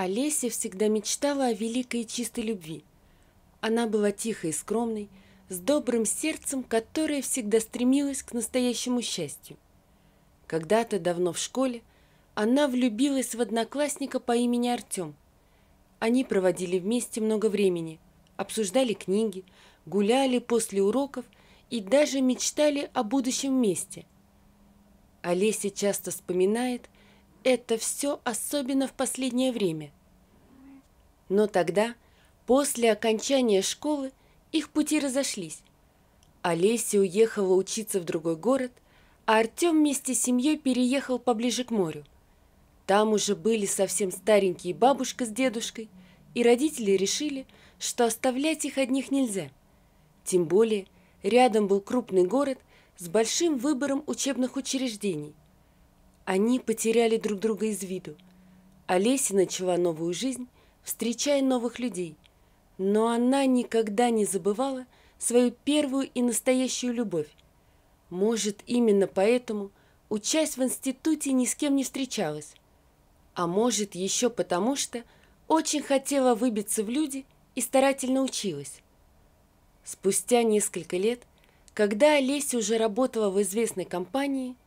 Олеся всегда мечтала о великой и чистой любви. Она была тихой и скромной, с добрым сердцем, которое всегда стремилось к настоящему счастью. Когда-то давно в школе она влюбилась в одноклассника по имени Артем. Они проводили вместе много времени, обсуждали книги, гуляли после уроков и даже мечтали о будущем вместе. Олеся часто вспоминает, это все особенно в последнее время. Но тогда, после окончания школы, их пути разошлись. Олеся уехала учиться в другой город, а Артем вместе с семьей переехал поближе к морю. Там уже были совсем старенькие бабушка с дедушкой, и родители решили, что оставлять их одних нельзя. Тем более, рядом был крупный город с большим выбором учебных учреждений – они потеряли друг друга из виду. Олеся начала новую жизнь, встречая новых людей. Но она никогда не забывала свою первую и настоящую любовь. Может, именно поэтому, участь в институте, ни с кем не встречалась. А может, еще потому что очень хотела выбиться в люди и старательно училась. Спустя несколько лет, когда Олеся уже работала в известной компании –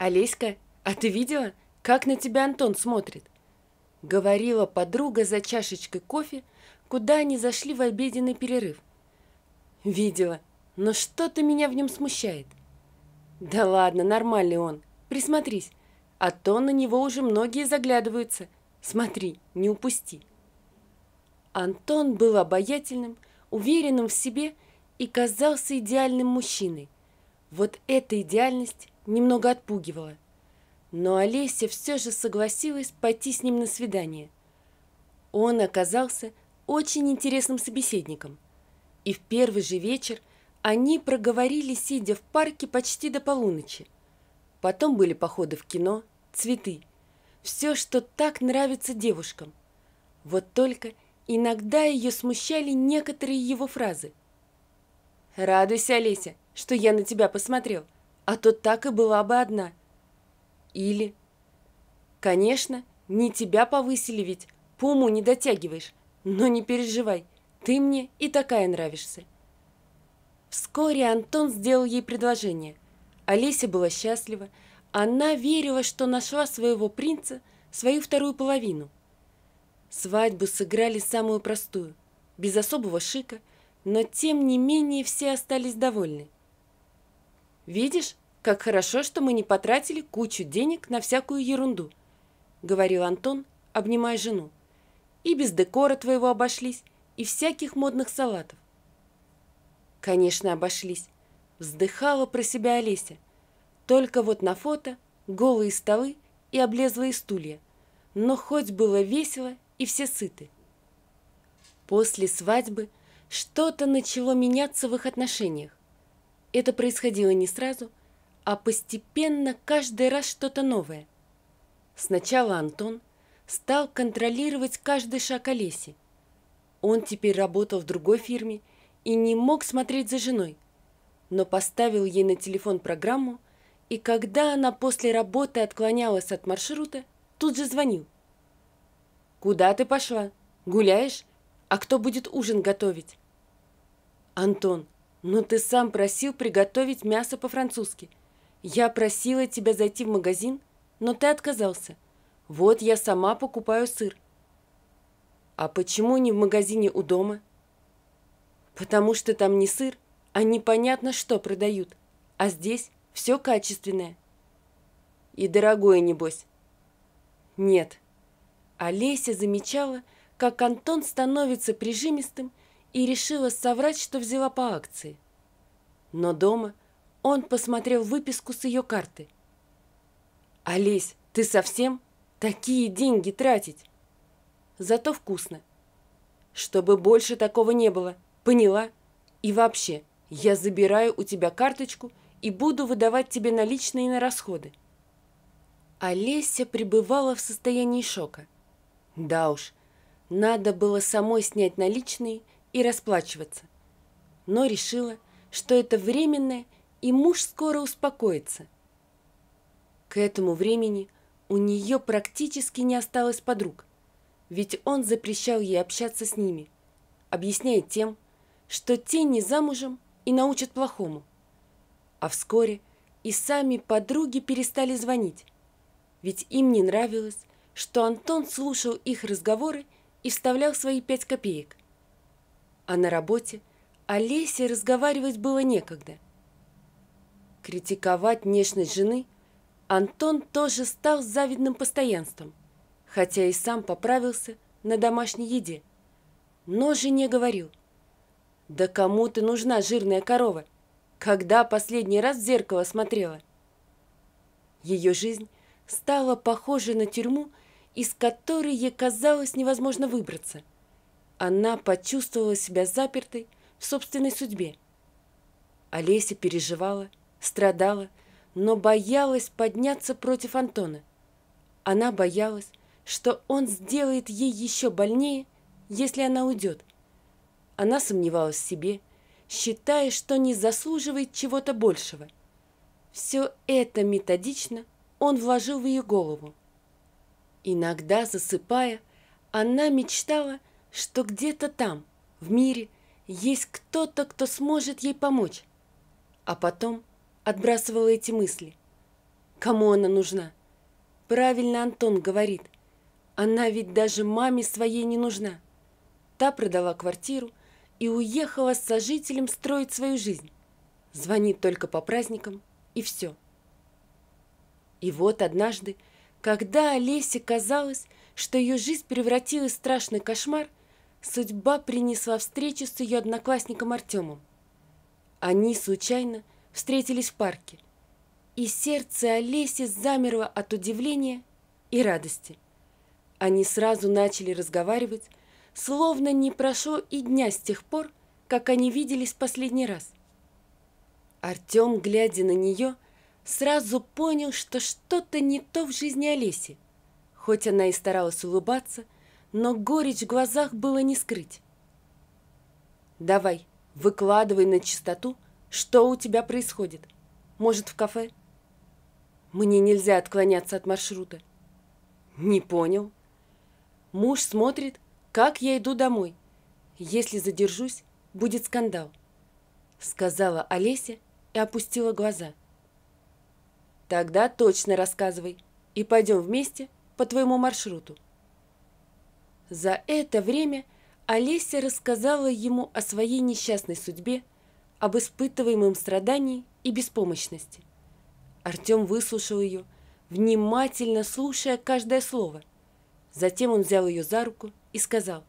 «Олеська, а ты видела, как на тебя Антон смотрит?» Говорила подруга за чашечкой кофе, куда они зашли в обеденный перерыв. «Видела, но что-то меня в нем смущает». «Да ладно, нормальный он, присмотрись, а то на него уже многие заглядываются. Смотри, не упусти». Антон был обаятельным, уверенным в себе и казался идеальным мужчиной. Вот эта идеальность немного отпугивала. Но Олеся все же согласилась пойти с ним на свидание. Он оказался очень интересным собеседником. И в первый же вечер они проговорили, сидя в парке почти до полуночи. Потом были походы в кино, цветы. Все, что так нравится девушкам. Вот только иногда ее смущали некоторые его фразы. «Радуйся, Олеся!» что я на тебя посмотрел, а то так и была бы одна. Или... Конечно, не тебя повысили ведь, по уму не дотягиваешь, но не переживай, ты мне и такая нравишься. Вскоре Антон сделал ей предложение. Олеся была счастлива, она верила, что нашла своего принца, свою вторую половину. Свадьбу сыграли самую простую, без особого шика, но тем не менее все остались довольны. «Видишь, как хорошо, что мы не потратили кучу денег на всякую ерунду», — говорил Антон, обнимая жену. «И без декора твоего обошлись, и всяких модных салатов». «Конечно, обошлись», — вздыхала про себя Олеся. Только вот на фото голые столы и облезлые стулья. Но хоть было весело и все сыты. После свадьбы что-то начало меняться в их отношениях. Это происходило не сразу, а постепенно каждый раз что-то новое. Сначала Антон стал контролировать каждый шаг Олеси. Он теперь работал в другой фирме и не мог смотреть за женой, но поставил ей на телефон программу, и когда она после работы отклонялась от маршрута, тут же звонил. «Куда ты пошла? Гуляешь? А кто будет ужин готовить?» «Антон, но ты сам просил приготовить мясо по-французски. Я просила тебя зайти в магазин, но ты отказался. Вот я сама покупаю сыр. А почему не в магазине у дома? Потому что там не сыр, а непонятно что продают. А здесь все качественное. И дорогое, небось. Нет. Олеся замечала, как Антон становится прижимистым и решила соврать, что взяла по акции. Но дома он посмотрел выписку с ее карты. «Олесь, ты совсем? Такие деньги тратить!» «Зато вкусно!» «Чтобы больше такого не было, поняла? И вообще, я забираю у тебя карточку и буду выдавать тебе наличные на расходы». Олеся пребывала в состоянии шока. Да уж, надо было самой снять наличные – и расплачиваться. Но решила, что это временное, и муж скоро успокоится. К этому времени у нее практически не осталось подруг, ведь он запрещал ей общаться с ними, объясняя тем, что те не замужем и научат плохому. А вскоре и сами подруги перестали звонить, ведь им не нравилось, что Антон слушал их разговоры и вставлял свои пять копеек а на работе Олесе разговаривать было некогда. Критиковать внешность жены Антон тоже стал завидным постоянством, хотя и сам поправился на домашней еде. Но жене говорил, «Да кому ты нужна, жирная корова? Когда последний раз в зеркало смотрела?» Ее жизнь стала похожа на тюрьму, из которой ей казалось невозможно выбраться – она почувствовала себя запертой в собственной судьбе. Олеся переживала, страдала, но боялась подняться против Антона. Она боялась, что он сделает ей еще больнее, если она уйдет. Она сомневалась в себе, считая, что не заслуживает чего-то большего. Все это методично он вложил в ее голову. Иногда, засыпая, она мечтала, что где-то там, в мире, есть кто-то, кто сможет ей помочь. А потом отбрасывала эти мысли. Кому она нужна? Правильно Антон говорит. Она ведь даже маме своей не нужна. Та продала квартиру и уехала с сожителем строить свою жизнь. Звонит только по праздникам и все. И вот однажды, когда Олесе казалось, что ее жизнь превратилась в страшный кошмар, судьба принесла встречу с ее одноклассником Артемом. Они случайно встретились в парке, и сердце Олеси замерло от удивления и радости. Они сразу начали разговаривать, словно не прошло и дня с тех пор, как они виделись последний раз. Артем, глядя на нее, сразу понял, что что-то не то в жизни Олеси. Хоть она и старалась улыбаться, но горечь в глазах было не скрыть. «Давай, выкладывай на чистоту, что у тебя происходит. Может, в кафе?» «Мне нельзя отклоняться от маршрута». «Не понял». Муж смотрит, как я иду домой. Если задержусь, будет скандал. Сказала Олеся и опустила глаза. «Тогда точно рассказывай, и пойдем вместе по твоему маршруту». За это время Олеся рассказала ему о своей несчастной судьбе, об испытываемом страдании и беспомощности. Артем выслушал ее, внимательно слушая каждое слово. Затем он взял ее за руку и сказал,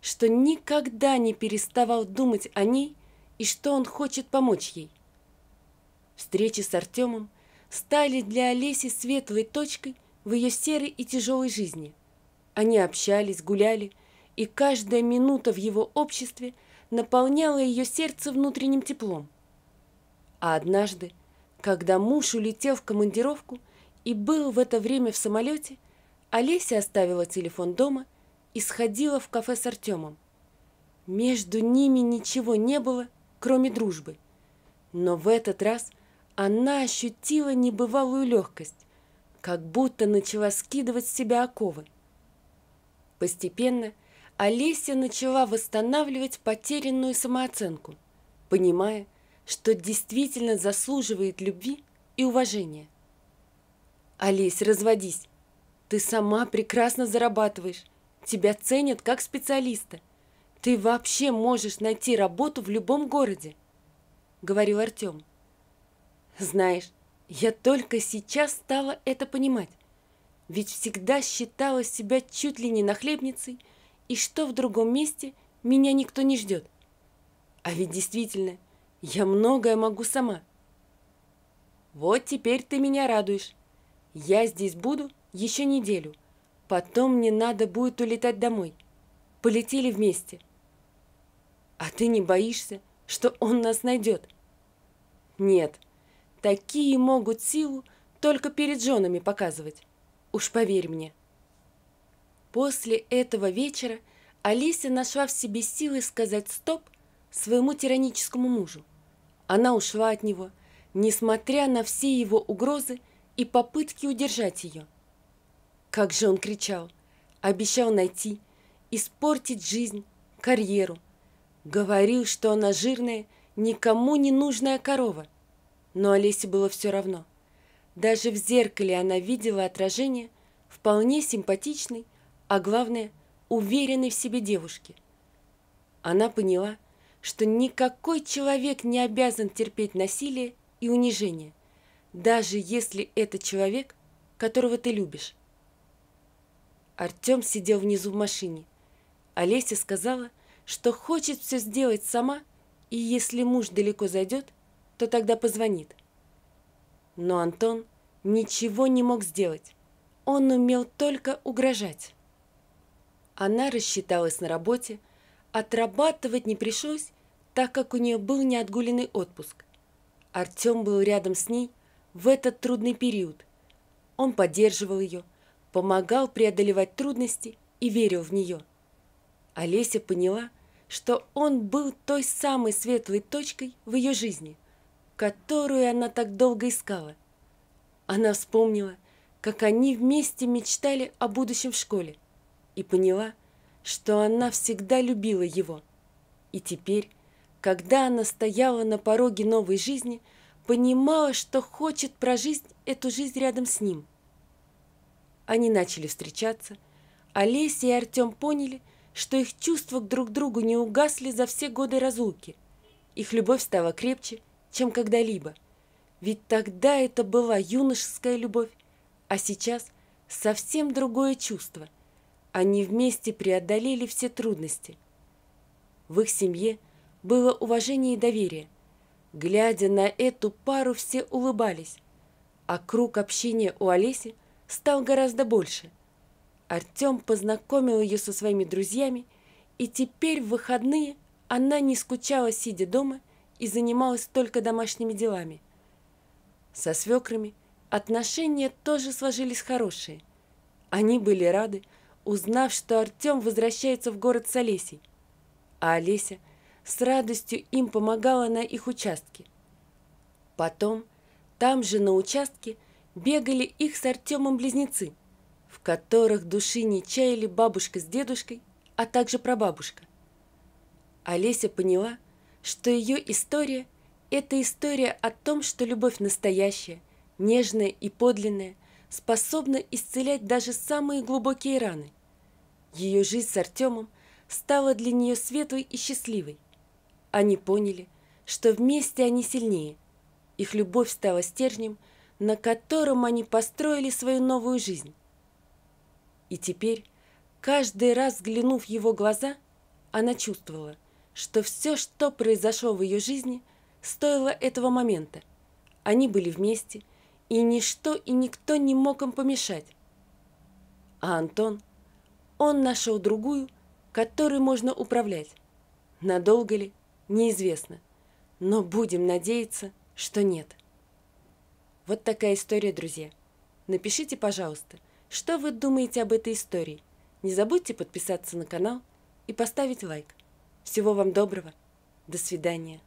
что никогда не переставал думать о ней и что он хочет помочь ей. Встречи с Артемом стали для Олеси светлой точкой в ее серой и тяжелой жизни – они общались, гуляли, и каждая минута в его обществе наполняла ее сердце внутренним теплом. А однажды, когда муж улетел в командировку и был в это время в самолете, Олеся оставила телефон дома и сходила в кафе с Артемом. Между ними ничего не было, кроме дружбы. Но в этот раз она ощутила небывалую легкость, как будто начала скидывать с себя оковы. Постепенно Олеся начала восстанавливать потерянную самооценку, понимая, что действительно заслуживает любви и уважения. «Олесь, разводись! Ты сама прекрасно зарабатываешь, тебя ценят как специалиста. Ты вообще можешь найти работу в любом городе», — говорил Артем. «Знаешь, я только сейчас стала это понимать ведь всегда считала себя чуть ли не нахлебницей, и что в другом месте меня никто не ждет. А ведь действительно, я многое могу сама. Вот теперь ты меня радуешь. Я здесь буду еще неделю. Потом мне надо будет улетать домой. Полетели вместе. А ты не боишься, что он нас найдет? Нет, такие могут силу только перед женами показывать. Уж поверь мне. После этого вечера Олеся нашла в себе силы сказать «стоп» своему тираническому мужу. Она ушла от него, несмотря на все его угрозы и попытки удержать ее. Как же он кричал, обещал найти, испортить жизнь, карьеру. Говорил, что она жирная, никому не нужная корова. Но Олесе было все равно. Даже в зеркале она видела отражение вполне симпатичной, а главное, уверенной в себе девушки. Она поняла, что никакой человек не обязан терпеть насилие и унижение, даже если это человек, которого ты любишь. Артем сидел внизу в машине. Олеся сказала, что хочет все сделать сама, и если муж далеко зайдет, то тогда позвонит – но Антон ничего не мог сделать. Он умел только угрожать. Она рассчиталась на работе, отрабатывать не пришлось, так как у нее был неотгуленный отпуск. Артем был рядом с ней в этот трудный период. Он поддерживал ее, помогал преодолевать трудности и верил в нее. Олеся поняла, что он был той самой светлой точкой в ее жизни которую она так долго искала. Она вспомнила, как они вместе мечтали о будущем в школе и поняла, что она всегда любила его. И теперь, когда она стояла на пороге новой жизни, понимала, что хочет прожить эту жизнь рядом с ним. Они начали встречаться. Олеся и Артем поняли, что их чувства друг к другу не угасли за все годы разлуки. Их любовь стала крепче – чем когда-либо. Ведь тогда это была юношеская любовь, а сейчас совсем другое чувство. Они вместе преодолели все трудности. В их семье было уважение и доверие. Глядя на эту пару, все улыбались, а круг общения у Олеси стал гораздо больше. Артем познакомил ее со своими друзьями, и теперь в выходные она не скучала, сидя дома – и занималась только домашними делами. Со свекрами отношения тоже сложились хорошие. Они были рады, узнав, что Артем возвращается в город с Олесей. А Олеся с радостью им помогала на их участке. Потом там же на участке бегали их с Артемом близнецы, в которых души не чаяли бабушка с дедушкой, а также прабабушка. Олеся поняла, что ее история – это история о том, что любовь настоящая, нежная и подлинная, способна исцелять даже самые глубокие раны. Ее жизнь с Артемом стала для нее светлой и счастливой. Они поняли, что вместе они сильнее. Их любовь стала стержнем, на котором они построили свою новую жизнь. И теперь, каждый раз взглянув в его глаза, она чувствовала – что все, что произошло в ее жизни, стоило этого момента. Они были вместе, и ничто и никто не мог им помешать. А Антон, он нашел другую, которой можно управлять. Надолго ли, неизвестно. Но будем надеяться, что нет. Вот такая история, друзья. Напишите, пожалуйста, что вы думаете об этой истории. Не забудьте подписаться на канал и поставить лайк. Всего вам доброго. До свидания.